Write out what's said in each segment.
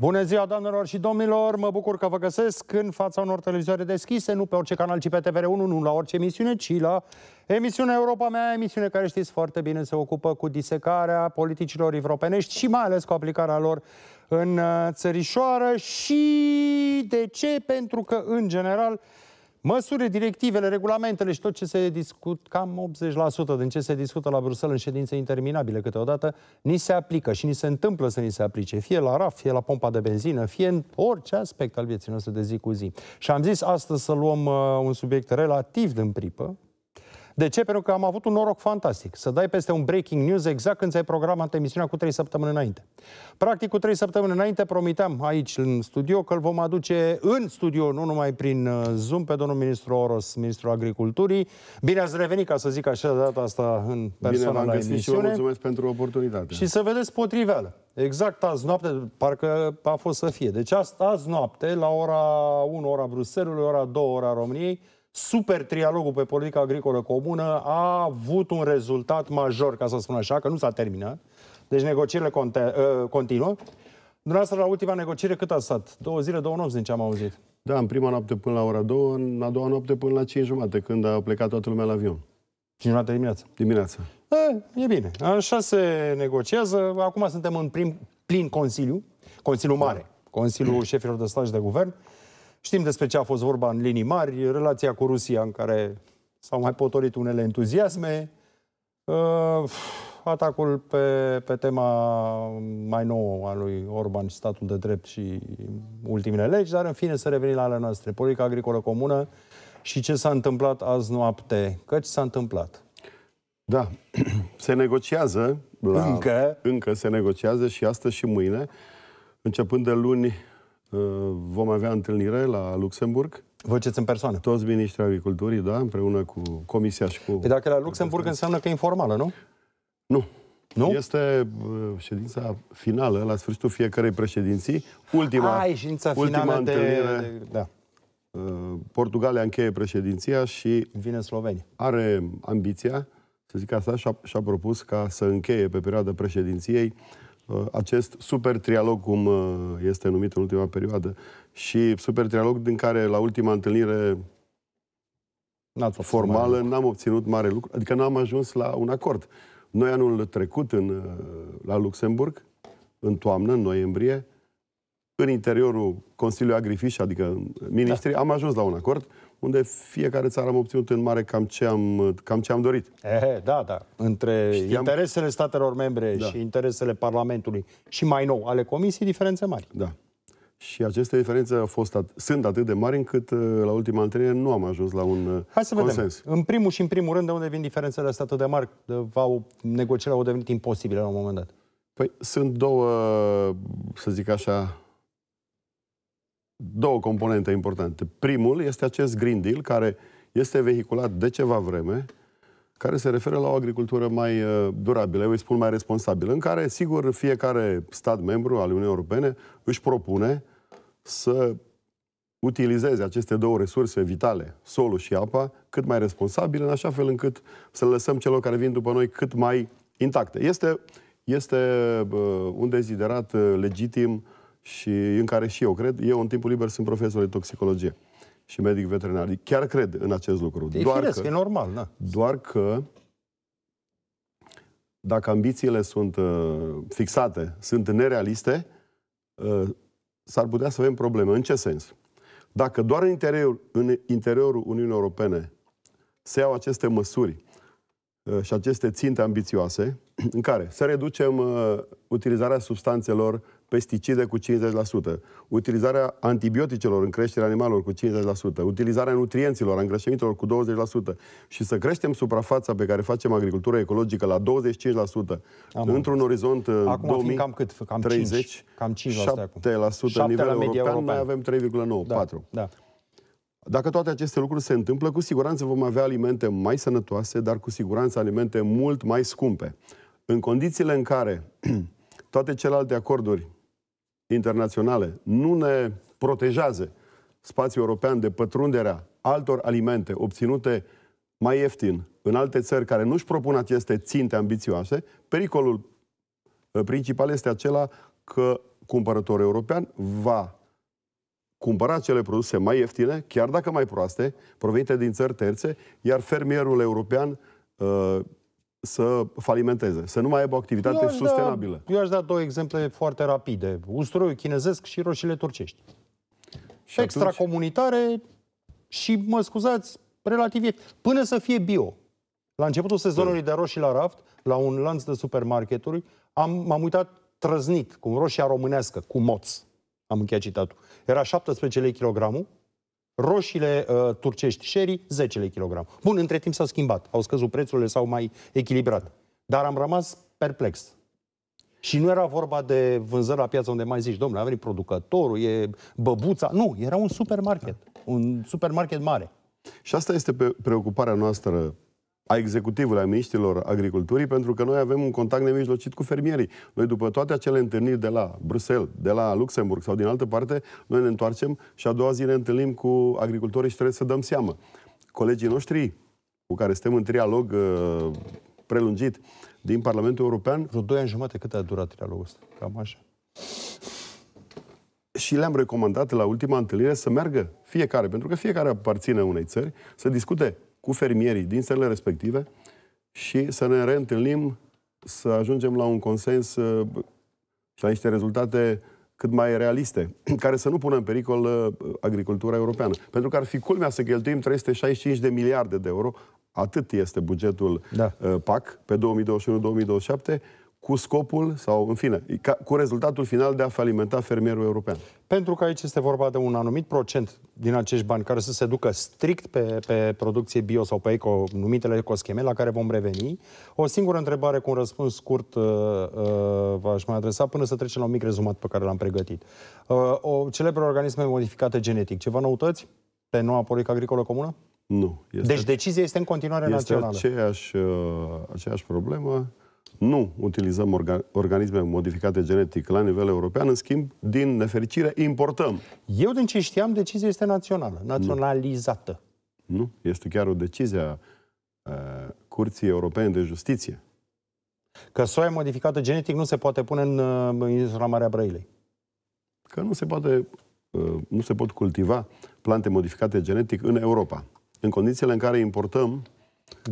Bună ziua, doamnelor și domnilor! Mă bucur că vă găsesc în fața unor televizoare deschise, nu pe orice canal, ci pe TVR1, nu la orice emisiune, ci la emisiunea Europa Mea, emisiune care știți foarte bine se ocupă cu disecarea politicilor europenești și mai ales cu aplicarea lor în uh, țărișoară și de ce? Pentru că, în general, Măsuri, directivele, regulamentele și tot ce se discută, cam 80% din ce se discută la Bruxelles în ședințe interminabile câteodată, ni se aplică și ni se întâmplă să ni se aplice, fie la RAF, fie la pompa de benzină, fie în orice aspect al vieții noastre de zi cu zi. Și am zis astăzi să luăm uh, un subiect relativ din pripă, de ce? Pentru că am avut un noroc fantastic. Să dai peste un breaking news exact când ți-ai programat emisiunea cu trei săptămâni înainte. Practic, cu trei săptămâni înainte promiteam aici, în studio, că îl vom aduce în studio, nu numai prin uh, Zoom, pe domnul ministru Oros, ministrul agriculturii. Bine ați revenit, ca să zic așa, de data asta în persoană Bine, la emisiune. și vă mulțumesc pentru oportunitate. Și să vedeți potriveală. Exact azi noapte, parcă a fost să fie. Deci azi, azi noapte, la ora 1, ora Bruselului, ora 2, ora României, super trialogul pe politica agricolă comună a avut un rezultat major, ca să spun așa, că nu s-a terminat. Deci negocierile conte, uh, continuă. Dumneavoastră, la ultima negociere, cât a stat? Două zile, două nopți, din ce am auzit. Da, în prima noapte până la ora două, în a doua noapte până la cinci jumate, când a plecat toată lumea la avion. Cinci jumate dimineața. Dimineața. E, e bine. Așa se negociază. Acum suntem în prim, plin Consiliu, Consiliu Mare, da. Consiliul Șefilor de Stat și de Guvern. Uh, Știm despre ce a fost vorba în linii mari, relația cu Rusia în care s-au mai potorit unele entuziasme, uh, atacul pe, pe tema mai nouă a lui Orban și statul de drept și ultimele legi, dar în fine să revenim la ale noastre. Politica agricolă comună și ce s-a întâmplat azi noapte. Căci s-a întâmplat. Da, se negociază. La... Încă? Încă se negociază și astăzi și mâine. Începând de luni, Uh, vom avea întâlnire la Luxemburg. Vă în persoană? Toți ministrii agriculturii, da, împreună cu comisia și cu... Păi dacă la Luxemburg înseamnă că e informală, nu? Nu. Nu? Este uh, ședința finală, la sfârșitul fiecarei președinții, ultima, Ai, ședința ultima întâlnire. De, da. Uh, Portugalia încheie președinția și vine Slovenia. Are ambiția, să zic asta, și-a, și-a propus ca să încheie pe perioada președinției Uh, acest super trialog, cum uh, este numit în ultima perioadă, și super trialog din care la ultima întâlnire formală n-am obținut mare lucru, adică n-am ajuns la un acord. Noi anul trecut în, uh, la Luxemburg, în toamnă, în noiembrie, în interiorul Consiliului Agrifish, adică ministrii, da. am ajuns la un acord unde fiecare țară am obținut în mare cam ce am, cam ce am dorit. Ehe, da, da. Între Știam... interesele statelor membre da. și interesele Parlamentului și mai nou ale Comisiei, diferențe mari. Da. Și aceste diferențe au fost at- sunt atât de mari încât uh, la ultima întâlnire nu am ajuns la un uh, Hai să consens. vedem. În primul și în primul rând, de unde vin diferențele astea atât de mari? V-au, negocierile au devenit imposibile la un moment dat. Păi sunt două, să zic așa, două componente importante. Primul este acest Green Deal, care este vehiculat de ceva vreme, care se referă la o agricultură mai uh, durabilă, eu îi spun mai responsabilă, în care, sigur, fiecare stat membru al Uniunii Europene își propune să utilizeze aceste două resurse vitale, solul și apa, cât mai responsabil, în așa fel încât să le lăsăm celor care vin după noi cât mai intacte. Este, este uh, un deziderat uh, legitim uh, și în care și eu cred. Eu, în timpul liber, sunt profesor de toxicologie și medic veterinar. Chiar cred în acest lucru. E doar firesc, că, e normal, da. Doar că dacă ambițiile sunt uh, fixate, sunt nerealiste, uh, s-ar putea să avem probleme. În ce sens? Dacă doar în, interiorul, în interiorul Uniunii Europene se iau aceste măsuri uh, și aceste ținte ambițioase, în care să reducem uh, utilizarea substanțelor pesticide cu 50%, utilizarea antibioticelor în creșterea animalelor cu 50%, utilizarea nutrienților, a îngrășămintelor cu 20% și să creștem suprafața pe care facem agricultură ecologică la 25% într-un orizont uh, Acum 2000, cam cât? Cam 30, 5, cam 5% 7%, acum. la nivel la european, european, noi avem 3,9, da, 4. Da. Dacă toate aceste lucruri se întâmplă, cu siguranță vom avea alimente mai sănătoase, dar cu siguranță alimente mult mai scumpe. În condițiile în care toate celelalte acorduri internaționale nu ne protejează spațiul european de pătrunderea altor alimente obținute mai ieftin în alte țări care nu-și propun aceste ținte ambițioase, pericolul uh, principal este acela că cumpărătorul european va cumpăra cele produse mai ieftine, chiar dacă mai proaste, provenite din țări terțe, iar fermierul european uh, să falimenteze, să nu mai aibă o activitate eu da- sustenabilă. Da, eu aș da două exemple foarte rapide. Usturoiul chinezesc și roșiile turcești. Și Extracomunitare atunci? și, mă scuzați, relativ ieftin. Până să fie bio. La începutul da. sezonului de roșii la raft, la un lanț de supermarketuri, am, am uitat trăznit cu roșia românească, cu moț. Am încheiat citatul. Era 17 lei kilogramul, roșiile uh, turcești sherry 10 kilogram. Bun, între timp s-au schimbat, au scăzut prețurile, s-au mai echilibrat. Dar am rămas perplex. Și nu era vorba de vânzări la piață unde mai zici, domnule, a venit producătorul, e băbuța. Nu, era un supermarket. Un supermarket mare. Și asta este preocuparea noastră a executivului, a miniștrilor agriculturii, pentru că noi avem un contact nemijlocit cu fermierii. Noi, după toate acele întâlniri de la Bruxelles, de la Luxemburg sau din altă parte, noi ne întoarcem și a doua zi ne întâlnim cu agricultorii și trebuie să dăm seamă. Colegii noștri, cu care suntem în trialog uh, prelungit din Parlamentul European... Vreo doi ani jumate cât a durat trialogul ăsta? Cam așa. Și le-am recomandat la ultima întâlnire să meargă fiecare, pentru că fiecare aparține unei țări, să discute cu fermierii din țările respective și să ne reîntâlnim, să ajungem la un consens și uh, la niște rezultate cât mai realiste, care să nu pună în pericol uh, agricultura europeană. Pentru că ar fi culmea să cheltuim 365 de miliarde de euro, atât este bugetul da. Uh, PAC pe 2021-2027, cu scopul sau, în fine, ca, cu rezultatul final de a falimenta fermierul european. Pentru că aici este vorba de un anumit procent din acești bani care să se ducă strict pe, pe producție bio sau pe eco, numitele ecoscheme, la care vom reveni. O singură întrebare cu un răspuns scurt uh, uh, v-aș mai adresa până să trecem la un mic rezumat pe care l-am pregătit. Uh, o, celebre organisme modificate genetic, ceva noutăți pe noua politică agricolă comună? Nu. Este, deci decizia este în continuare este națională. Este aceeași, uh, aceeași problemă nu utilizăm orga organisme modificate genetic la nivel european, în schimb, din nefericire, importăm. Eu, din ce știam, decizia este națională, naționalizată. Nu, nu. este chiar o decizie a a Curții Europene de Justiție. Că soia modificată genetic nu se poate pune în, în insula Marea Brăilei. Că nu se, poate, nu se pot cultiva plante modificate genetic în Europa, în condițiile în care importăm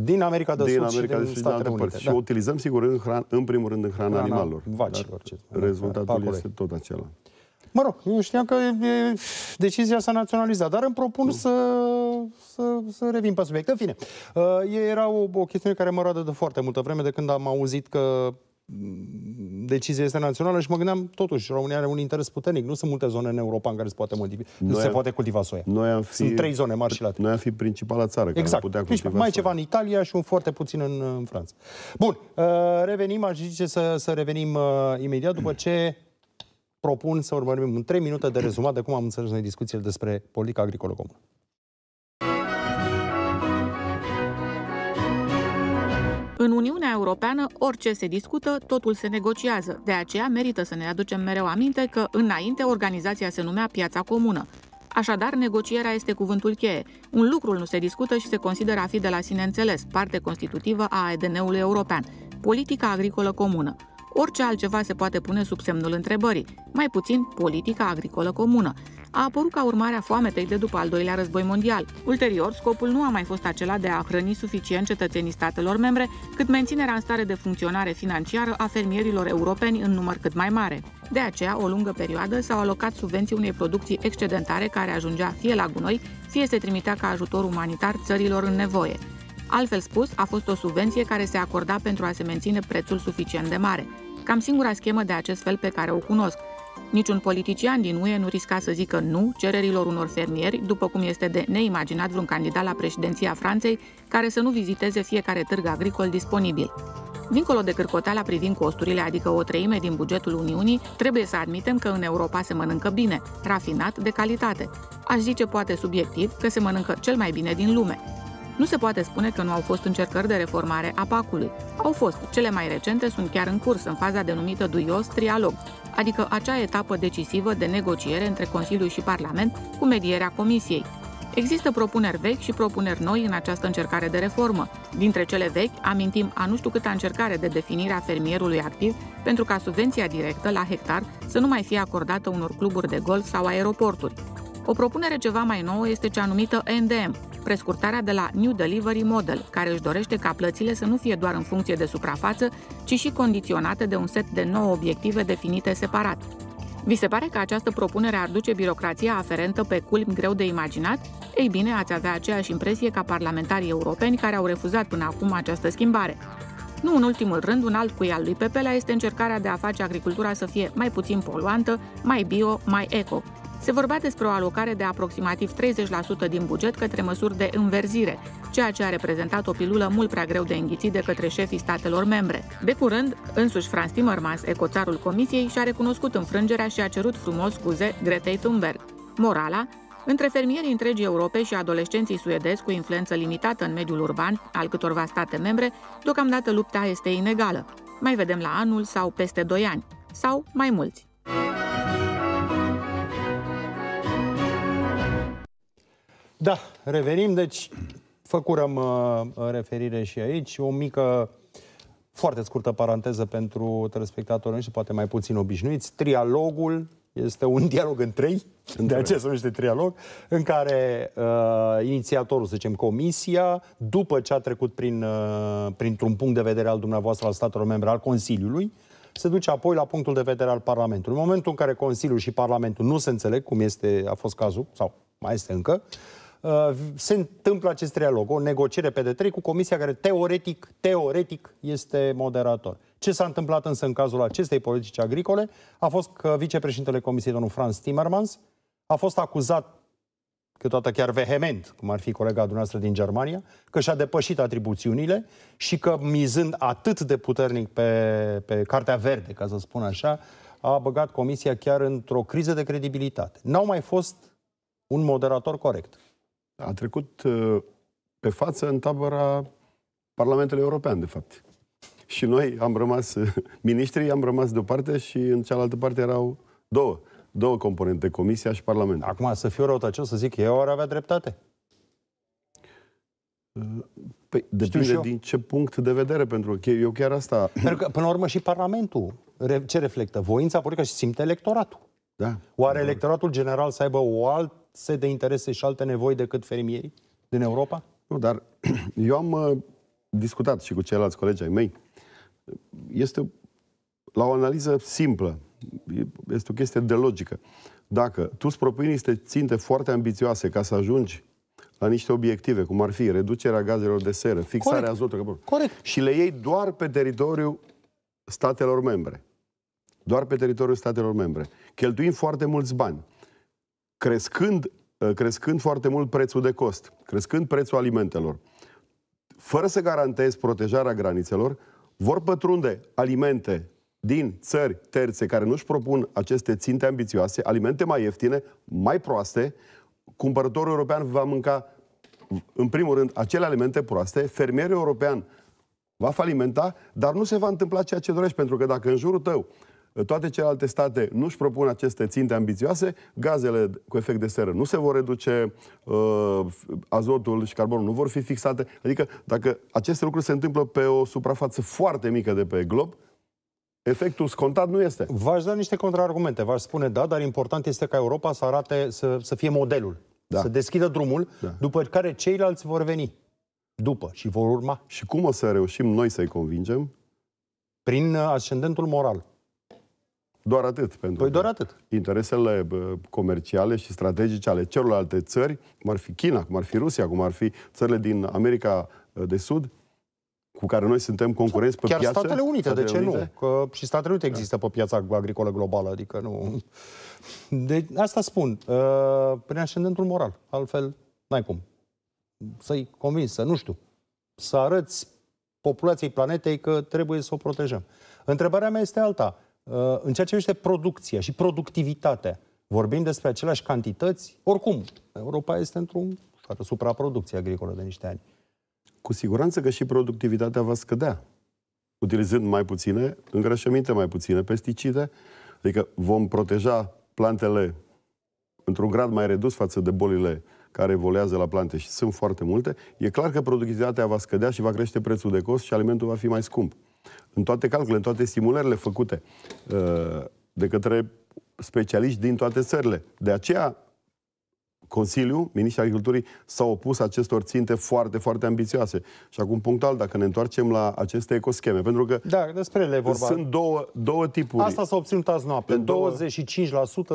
din America de din Sud America și din, din Statele Unite. Și da. o utilizăm, sigur, în, hran, în primul rând în hrana deci, da, animalelor. Vacilor. Dar rezultatul parcurei. este tot acela. Mă rog, eu știam că e, decizia s-a naționalizat, dar îmi propun să, să, să revin pe subiect. În fine, uh, era o, o chestiune care mă roadă de foarte multă vreme, de când am auzit că decizia este națională și mă gândeam, totuși, România are un interes puternic. Nu sunt multe zone în Europa în care se poate, modifi... noi, se poate cultiva soia. Noi am fi, sunt trei zone mari și Noi am fi principala țară care exact. putea deci, cultiva Mai soia. ceva în Italia și un foarte puțin în, în Franța. Bun, uh, revenim, aș zice să, să revenim uh, imediat după ce propun să urmărim în trei minute de rezumat de cum am înțeles noi discuțiile despre politica agricolă comună. În Uniunea Europeană, orice se discută, totul se negociază. De aceea merită să ne aducem mereu aminte că, înainte, organizația se numea Piața Comună. Așadar, negocierea este cuvântul cheie. Un lucru nu se discută și se consideră a fi de la sine înțeles, parte constitutivă a ADN-ului european, politica agricolă comună. Orice altceva se poate pune sub semnul întrebării, mai puțin politica agricolă comună. A apărut ca urmare a foametei de după al doilea război mondial. Ulterior, scopul nu a mai fost acela de a hrăni suficient cetățenii statelor membre, cât menținerea în stare de funcționare financiară a fermierilor europeni în număr cât mai mare. De aceea, o lungă perioadă s-au alocat subvenții unei producții excedentare care ajungea fie la gunoi, fie se trimitea ca ajutor umanitar țărilor în nevoie. Altfel spus, a fost o subvenție care se acorda pentru a se menține prețul suficient de mare cam singura schemă de acest fel pe care o cunosc. Niciun politician din UE nu risca să zică nu cererilor unor fermieri, după cum este de neimaginat vreun candidat la președinția Franței care să nu viziteze fiecare târg agricol disponibil. Dincolo de cârcoteala privind costurile, adică o treime din bugetul Uniunii, trebuie să admitem că în Europa se mănâncă bine, rafinat, de calitate. Aș zice poate subiectiv că se mănâncă cel mai bine din lume. Nu se poate spune că nu au fost încercări de reformare a pacului. Au fost, cele mai recente sunt chiar în curs, în faza denumită duios trialog, adică acea etapă decisivă de negociere între Consiliu și Parlament cu medierea Comisiei. Există propuneri vechi și propuneri noi în această încercare de reformă. Dintre cele vechi, amintim a nu știu câta încercare de definire a fermierului activ pentru ca subvenția directă la hectar să nu mai fie acordată unor cluburi de golf sau aeroporturi. O propunere ceva mai nouă este cea numită NDM, prescurtarea de la New Delivery Model, care își dorește ca plățile să nu fie doar în funcție de suprafață, ci și condiționate de un set de 9 obiective definite separat. Vi se pare că această propunere ar duce birocrația aferentă pe culmi greu de imaginat? Ei bine, ați avea aceeași impresie ca parlamentarii europeni care au refuzat până acum această schimbare. Nu în ultimul rând, un alt cui al lui Pepelea este încercarea de a face agricultura să fie mai puțin poluantă, mai bio, mai eco. Se vorbea despre o alocare de aproximativ 30% din buget către măsuri de înverzire, ceea ce a reprezentat o pilulă mult prea greu de înghițit de către șefii statelor membre. De curând, însuși Franz Timmermans, ecoțarul Comisiei, și-a recunoscut înfrângerea și a cerut frumos scuze Gretei Thunberg. Morala, între fermierii întregii Europe și adolescenții suedezi cu influență limitată în mediul urban al câtorva state membre, deocamdată lupta este inegală. Mai vedem la anul sau peste 2 ani, sau mai mulți. Da, revenim. Deci, făcurăm uh, referire și aici. O mică, foarte scurtă paranteză pentru telespectatorii noștri, poate mai puțin obișnuiți. Trialogul este un dialog în trei, în de aceea se numește trialog, în care uh, inițiatorul, să zicem, comisia, după ce a trecut prin, uh, printr-un punct de vedere al dumneavoastră, al statelor membre, al Consiliului, se duce apoi la punctul de vedere al Parlamentului. În momentul în care Consiliul și Parlamentul nu se înțeleg, cum este, a fost cazul, sau mai este încă, uh, Uh, se întâmplă acest trialog, o negociere pe de trei cu comisia care teoretic, teoretic este moderator. Ce s-a întâmplat însă în cazul acestei politici agricole a fost că vicepreședintele comisiei, domnul Franz Timmermans, a fost acuzat câteodată chiar vehement, cum ar fi colega dumneavoastră din Germania, că și-a depășit atribuțiunile și că mizând atât de puternic pe, pe Cartea Verde, ca să spun așa, a băgat comisia chiar într-o criză de credibilitate. N-au mai fost un moderator corect a trecut uh, pe față în tabăra Parlamentului European, de fapt. Și noi am rămas, ministrii am rămas de o parte și în cealaltă parte erau două. Două componente, Comisia și parlament. Acum, să fiu tăcios, să zic, eu ar avea dreptate. Uh, păi, depinde din ce punct de vedere, pentru că eu chiar asta... Pentru că, până la urmă, și Parlamentul ce reflectă? Voința politică și simte electoratul. Da. Oare da. electoratul general să aibă o alt set de interese și alte nevoi decât fermierii din Europa? Nu, dar eu am uh, discutat și cu ceilalți colegi ai mei. Este la o analiză simplă. Este o chestie de logică. Dacă tu îți propui niște ținte foarte ambițioase ca să ajungi la niște obiective, cum ar fi reducerea gazelor de seră, fixarea Corect. azotului, Corect. și le iei doar pe teritoriul statelor membre. Doar pe teritoriul statelor membre. Cheltuim foarte mulți bani crescând, uh, crescând foarte mult prețul de cost, crescând prețul alimentelor, fără să garantezi protejarea granițelor, vor pătrunde alimente din țări terțe care nu-și propun aceste ținte ambițioase, alimente mai ieftine, mai proaste, cumpărătorul european va mânca, în primul rând, acele alimente proaste, fermierul european va falimenta, dar nu se va întâmpla ceea ce dorești, pentru că dacă în jurul tău toate celelalte state nu își propun aceste ținte ambițioase, gazele cu efect de seră nu se vor reduce, uh, azotul și carbonul nu vor fi fixate. Adică dacă aceste lucruri se întâmplă pe o suprafață foarte mică de pe glob, Efectul scontat nu este. V-aș da niște contraargumente. V-aș spune da, dar important este ca Europa să arate, să, să fie modelul. Da. Să deschidă drumul, da. după care ceilalți vor veni. După și vor urma. Și cum o să reușim noi să-i convingem? Prin uh, ascendentul moral. Doar atât. Pentru păi doar atât. Interesele comerciale și strategice ale celorlalte țări, cum ar fi China, cum ar fi Rusia, cum ar fi țările din America uh, de Sud, cu care noi suntem concurenți pe Chiar piață. Chiar Statele Unite, Statele de ce Unite? nu? Că și Statele Unite da. există pe piața agricolă globală, adică nu... De, asta spun, uh, prin ascendentul moral, altfel n-ai cum. Să-i convins, să nu știu, să arăți populației planetei că trebuie să o protejăm. Întrebarea mea este alta Uh, în ceea ce este producția și productivitatea, vorbim despre aceleași cantități, oricum, Europa este într-un supraproducție agricolă de niște ani. Cu siguranță că și productivitatea va scădea, utilizând mai puține îngrășăminte, mai puține pesticide, adică vom proteja plantele într-un grad mai redus față de bolile care evoluează la plante și sunt foarte multe, e clar că productivitatea va scădea și va crește prețul de cost și alimentul va fi mai scump în toate calculele, în toate simulările făcute uh, de către specialiști din toate țările. De aceea, Consiliul, Ministrul Agriculturii, s-a opus acestor ținte foarte, foarte ambițioase. Și acum, punctual, dacă ne întoarcem la aceste ecoscheme, pentru că da, despre ele vorba. sunt două, două tipuri. Asta s-a obținut azi noapte, două... 25%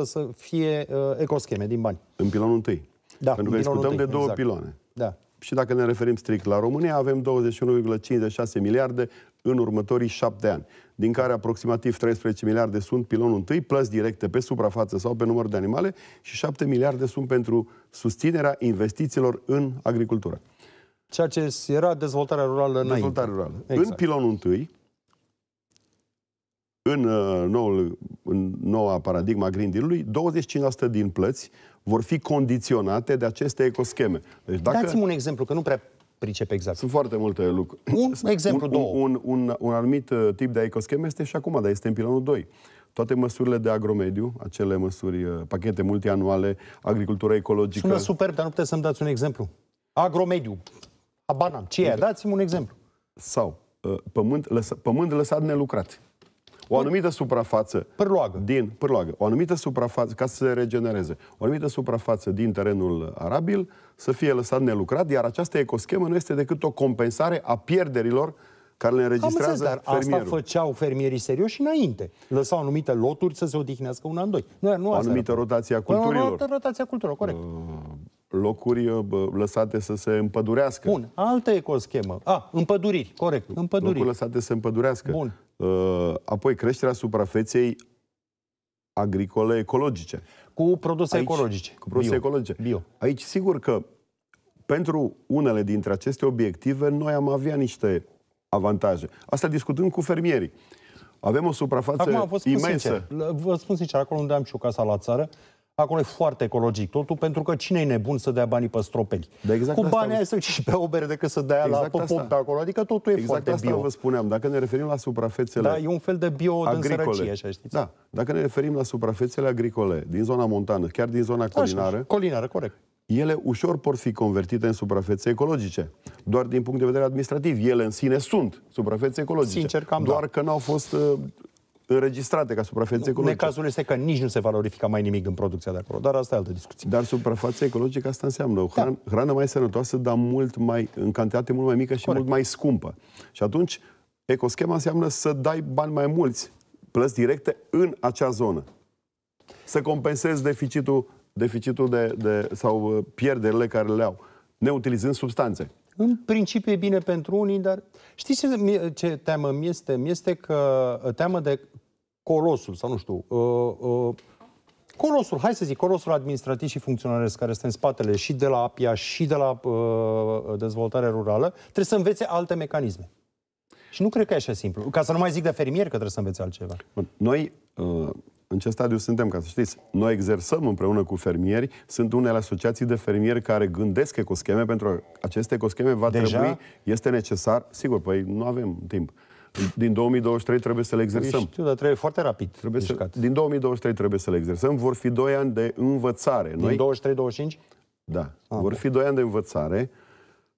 să fie uh, ecoscheme din bani. În pilonul întâi. Da, pentru că discutăm întâi, de două exact. piloane. Da. Și dacă ne referim strict la România, avem 21,56 miliarde în următorii șapte ani, din care aproximativ 13 miliarde sunt pilonul întâi, plăți directe pe suprafață sau pe număr de animale și 7 miliarde sunt pentru susținerea investițiilor în agricultură. Ceea ce era dezvoltarea rurală înainte. Dezvoltarea rurală. Exact. În pilonul întâi, în, uh, noul, în noua paradigma Green Deal-ului, 25% din plăți vor fi condiționate de aceste ecoscheme. Deci dacă... Dați-mi un exemplu, că nu prea pricep exact. Sunt foarte multe lucruri. Un exemplu, un, două. Un, un, un, un anumit uh, tip de ecoscheme este și acum, dar este în pilonul 2 toate măsurile de agromediu, acele măsuri, uh, pachete multianuale, agricultura ecologică. Sună superb, dar nu puteți să-mi dați un exemplu. Agromediu. abanam. ce e? Dați-mi un exemplu. Sau uh, pământ, lăsa, pământ lăsat nelucrat. O anumită suprafață pârloagă. din pârloagă, o anumită suprafață, ca să se regenereze, o anumită suprafață din terenul arabil să fie lăsat nelucrat, iar această ecoschemă nu este decât o compensare a pierderilor care le înregistrează înțeles, dar fermierul. asta făceau fermierii serioși înainte. Lăsau anumite loturi să se odihnească un an, doi. Nu, nu o anumită rotație a păi, culturilor. O rotație a culturilor, corect. Uh, locuri uh, lăsate să se împădurească. Bun, altă ecoschemă. A, ah, împăduriri, corect, împăduriri. Locuri lăsate să se împădurească. Bun. Uh, apoi creșterea suprafeței agricole ecologice. Cu produse Aici, ecologice. Cu produse bio. ecologice. Bio. Aici, sigur că pentru unele dintre aceste obiective, noi am avea niște avantaje. Asta discutând cu fermierii. Avem o suprafață Acum, vă imensă. Sincer, vă spun sincer, acolo unde am și o casa la țară, Acolo e foarte ecologic totul, pentru că cine e nebun să dea banii pe stropeli? De da, exact Cu banii ai să și pe obere decât să dea exact la popom pe acolo. Adică totul e exact foarte asta bio. vă spuneam. Dacă ne referim la suprafețele Da, e un fel de bio agricole. din sărăcie, așa știți. Da. Dacă ne referim la suprafețele agricole din zona montană, chiar din zona colinară... Așa, colinară, corect ele ușor pot fi convertite în suprafețe ecologice. Doar din punct de vedere administrativ, ele în sine sunt suprafețe ecologice. Sincer, cam Doar da. că n-au fost uh, înregistrate ca suprafețe ecologice. Necazul este că nici nu se valorifică valorifica mai nimic în producția de acolo, dar asta e altă discuție. Dar suprafața ecologică asta înseamnă o hran, da. hrană mai sănătoasă, dar mult mai, în cantitate mult mai mică și Corect. mult mai scumpă. Și atunci, ecoschema înseamnă să dai bani mai mulți, plăți directe în acea zonă. Să compensezi deficitul, deficitul de, de, sau uh, pierderile care le au, neutilizând substanțe. În principiu e bine pentru unii, dar știți ce, ce teamă mi este? Mi este că teamă de colosul, sau nu știu, uh, uh, colosul, hai să zic, colosul administrativ și funcționaresc care este în spatele și de la APIA și de la uh, dezvoltare rurală, trebuie să învețe alte mecanisme. Și nu cred că e așa simplu. Ca să nu mai zic de fermier că trebuie să învețe altceva. Bun. Noi, uh, în ce stadiu suntem, ca să știți, noi exersăm împreună cu fermieri. Sunt unele asociații de fermieri care gândesc ecoscheme pentru aceste ecoscheme va Deja? trebui, este necesar, sigur, păi nu avem timp. Uh, din 2023 trebuie să le exersăm. Știu, dar trebuie foarte rapid. Trebuie să, din 2023 trebuie să le exersăm. Vor fi 2 ani de învățare. Noi, din 23-25? Da. Ah, vor fi 2 ani de învățare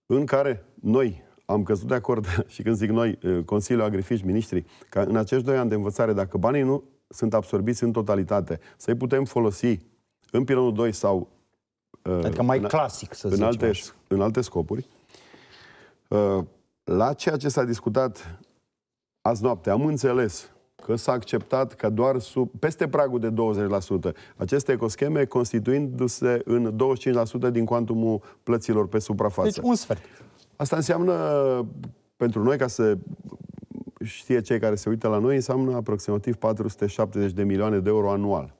în care noi am căzut de acord și când zic noi, eh, Consiliul Agrifici, ministrii, că în acești 2 ani de învățare, dacă banii nu sunt absorbiți în totalitate, să-i putem folosi în pilonul 2 sau eh, Adică mai în, clasic, să în zicem alte, În alte scopuri. Eh, la ceea ce s-a discutat azi noapte, am înțeles că s-a acceptat ca doar sub, peste pragul de 20% aceste ecoscheme, constituindu-se în 25% din cuantumul plăților pe suprafață. Deci un sfert. Asta înseamnă pentru noi, ca să știe cei care se uită la noi, înseamnă aproximativ 470 de milioane de euro anual.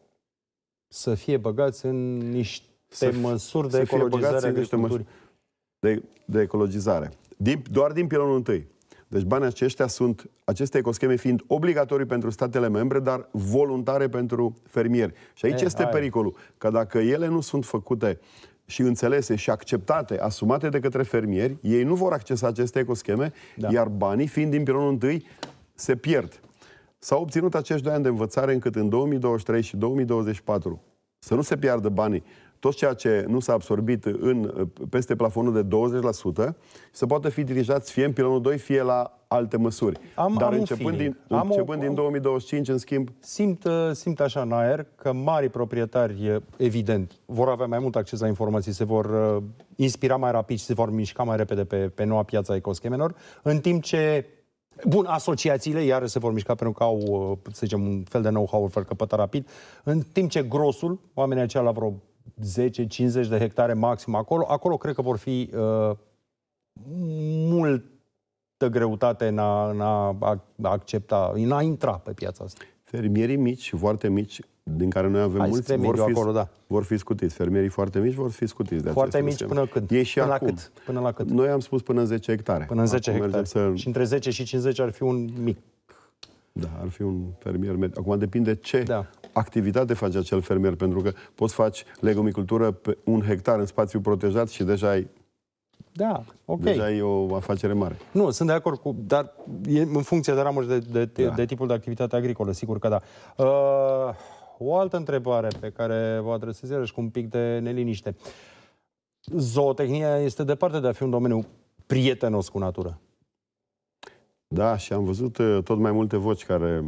Să fie băgați în niște să, măsuri de să ecologizare fie băgați în niște măsuri de, de ecologizare. Din, doar din pilonul întâi. Deci banii aceștia sunt, aceste ecoscheme fiind obligatorii pentru statele membre, dar voluntare pentru fermieri. Și aici e, eh, este hai. pericolul, că dacă ele nu sunt făcute și înțelese și acceptate, asumate de către fermieri, ei nu vor accesa aceste ecoscheme, da. iar banii, fiind din pilonul întâi, se pierd. S-au obținut acești doi ani de învățare încât în 2023 și 2024 să nu se piardă banii tot ceea ce nu s-a absorbit în, peste plafonul de 20% să poată fi dirijați fie în pilonul 2, fie la alte măsuri. Am, Dar am începând, din, am începând o, din 2025, în schimb... Simt, uh, simt așa în aer că mari proprietari, evident, vor avea mai mult acces la informații, se vor uh, inspira mai rapid și se vor mișca mai repede pe, pe noua piață a ecoschemelor, în timp ce Bun, asociațiile iar se vor mișca pentru că au, uh, să zicem, un fel de know-how căpătă rapid, în timp ce grosul, oamenii aceia la vreo 10-50 de hectare maxim acolo, acolo cred că vor fi uh, mult greutate în a, în a accepta, în a intra pe piața asta. Fermierii mici, foarte mici, din care noi avem Ai mulți, vor fi, acolo, da. vor fi scutiți. Fermierii foarte mici vor fi scutiți de Foarte mici până când? Ei și până acum. La cât? Până la cât? Noi am spus până în 10 hectare. Până în 10 acum hectare. Să... Și între 10 și 50 ar fi un mic. Da, ar fi un fermier mediu. Acum depinde ce da. activitate face acel fermier, pentru că poți faci legumicultură pe un hectar în spațiu protejat și deja ai da, ok. Deja e o afacere mare. Nu, sunt de acord cu, dar e în funcție de ramuri de, de, de, da. de tipul de activitate agricolă, sigur că da. Uh, o altă întrebare pe care vă adresez iarăși cu un pic de neliniște. Zootehnia este departe de a fi un domeniu prietenos cu natura. Da, și am văzut uh, tot mai multe voci care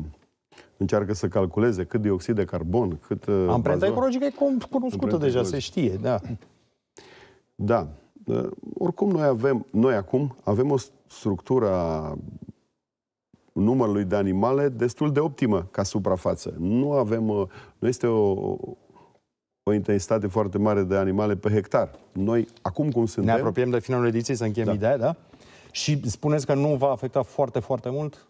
încearcă să calculeze cât dioxid de carbon, cât... Uh, Amprenta ecologică e cunoscută Amprenta deja, se știe, da. Da. Uh, oricum, noi avem, noi acum, avem o structură a numărului de animale destul de optimă ca suprafață. Nu avem, nu este o, o intensitate foarte mare de animale pe hectar. Noi, acum cum suntem... Ne apropiem de finalul ediției, să încheiem da. ideea, da? Și spuneți că nu va afecta foarte, foarte mult?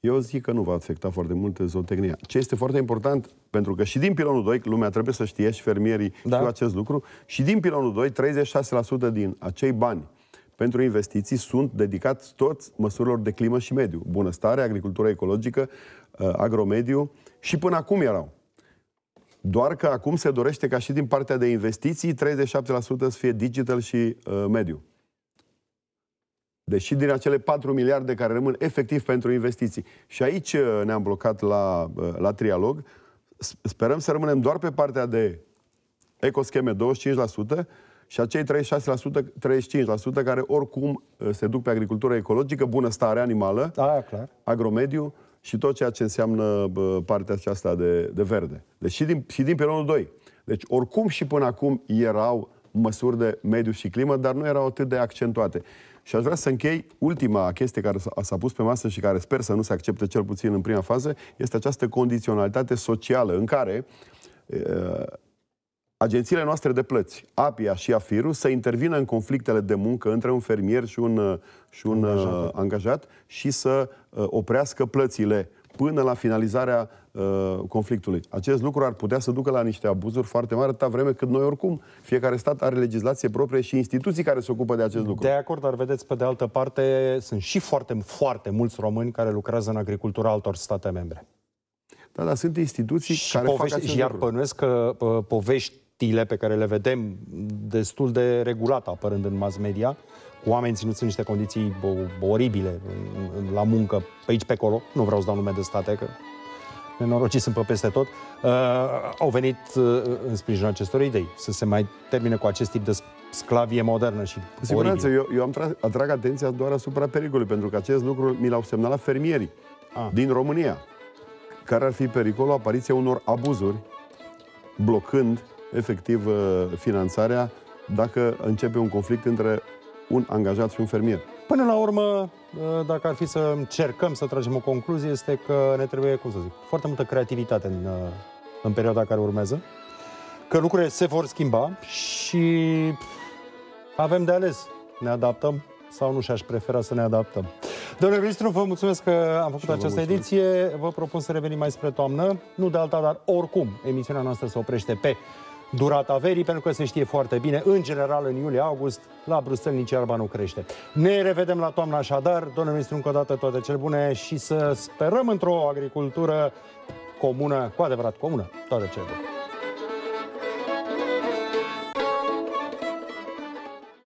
Eu zic că nu va afecta foarte mult zootehnia. Ce este foarte important, pentru că și din pilonul 2, lumea trebuie să știe și fermierii da. știu acest lucru, și din pilonul 2, 36% din acei bani pentru investiții sunt dedicați toți măsurilor de climă și mediu. Bunăstare, agricultură ecologică, uh, agromediu și până acum erau. Doar că acum se dorește ca și din partea de investiții 37% să fie digital și uh, mediu. Deși din acele 4 miliarde care rămân efectiv pentru investiții. Și aici uh, ne-am blocat la, uh, la trialog. Sperăm să rămânem doar pe partea de ecoscheme 25% și acei 36%, 35% care oricum uh, se duc pe agricultură ecologică, bunăstare animală, Aia, da, clar. agromediu și tot ceea ce înseamnă partea aceasta de, de verde. Deci și din, și din pilonul 2. Deci oricum și până acum erau măsuri de mediu și climă, dar nu erau atât de accentuate. Și aș vrea să închei ultima chestie care s-a pus pe masă și care sper să nu se accepte cel puțin în prima fază, este această condiționalitate socială în care uh, agențiile noastre de plăți, APIA și AFIRU, să intervină în conflictele de muncă între un fermier și un, și un angajat. angajat și să oprească plățile până la finalizarea uh, conflictului. Acest lucru ar putea să ducă la niște abuzuri foarte mari, atâta vreme cât noi oricum, fiecare stat are legislație proprie și instituții care se ocupă de acest lucru. De acord, dar vedeți, pe de altă parte, sunt și foarte, foarte mulți români care lucrează în agricultura altor state membre. Da, dar sunt instituții și care povești, fac acest Iar pănuiesc că uh, poveștile pe care le vedem destul de regulat apărând în mass media, oameni ținuți în niște condiții oribile la muncă, pe aici, pe acolo. Nu vreau să dau nume de state, că nenorocii sunt pe peste tot, uh, au venit uh, în sprijinul acestor idei, să se mai termine cu acest tip de sclavie modernă și oribilă. siguranță, eu, eu am tra- atrag atenția doar asupra pericolului, pentru că acest lucru mi l-au semnalat fermierii ah. din România, care ar fi pericolul apariția unor abuzuri, blocând efectiv uh, finanțarea dacă începe un conflict între un angajat și un fermier. Până la urmă, ă, dacă ar fi să încercăm să tragem o concluzie, este că ne trebuie, cum să zic, foarte multă creativitate în, ă, în perioada care urmează, că lucrurile se vor schimba și avem de ales. Ne adaptăm sau nu și aș prefera să ne adaptăm. Domnule ministru, vă mulțumesc că am făcut această mulțumesc. ediție. Vă propun să revenim mai spre toamnă. Nu de alta, dar oricum, emisiunea noastră se oprește pe durata verii, pentru că se știe foarte bine, în general în iulie-august, la Bruxelles nici iarba nu crește. Ne revedem la toamnă așadar, domnule ministru, încă o dată toate cele bune și să sperăm într-o agricultură comună, cu adevărat comună, toate cele bune.